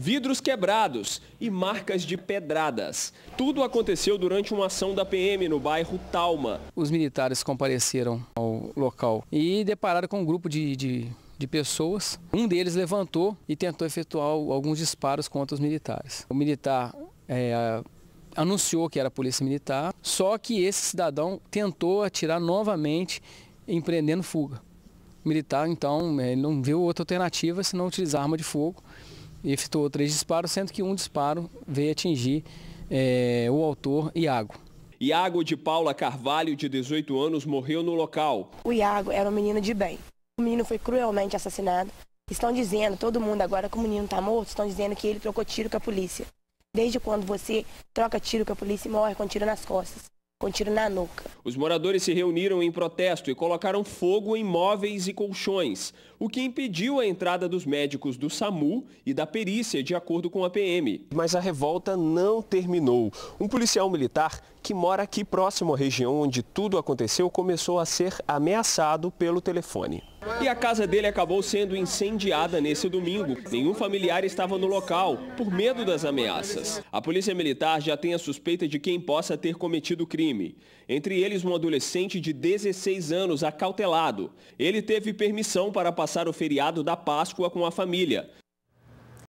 vidros quebrados e marcas de pedradas. Tudo aconteceu durante uma ação da PM no bairro Talma. Os militares compareceram ao local e depararam com um grupo de, de, de pessoas. Um deles levantou e tentou efetuar alguns disparos contra os militares. O militar é, anunciou que era polícia militar, só que esse cidadão tentou atirar novamente, empreendendo fuga. O militar, então, é, ele não viu outra alternativa senão utilizar arma de fogo efetuou três disparos, sendo que um disparo veio atingir é, o autor Iago. Iago de Paula Carvalho, de 18 anos, morreu no local. O Iago era um menino de bem. O menino foi cruelmente assassinado. Estão dizendo, todo mundo agora que o menino está morto, estão dizendo que ele trocou tiro com a polícia. Desde quando você troca tiro com a polícia e morre com tiro nas costas? com tiro na nuca. Os moradores se reuniram em protesto e colocaram fogo em móveis e colchões, o que impediu a entrada dos médicos do SAMU e da perícia, de acordo com a PM. Mas a revolta não terminou. Um policial militar que mora aqui próximo à região onde tudo aconteceu começou a ser ameaçado pelo telefone. E a casa dele acabou sendo incendiada nesse domingo. Nenhum familiar estava no local, por medo das ameaças. A polícia militar já tem a suspeita de quem possa ter cometido o crime. Entre eles, um adolescente de 16 anos acautelado. Ele teve permissão para passar o feriado da Páscoa com a família.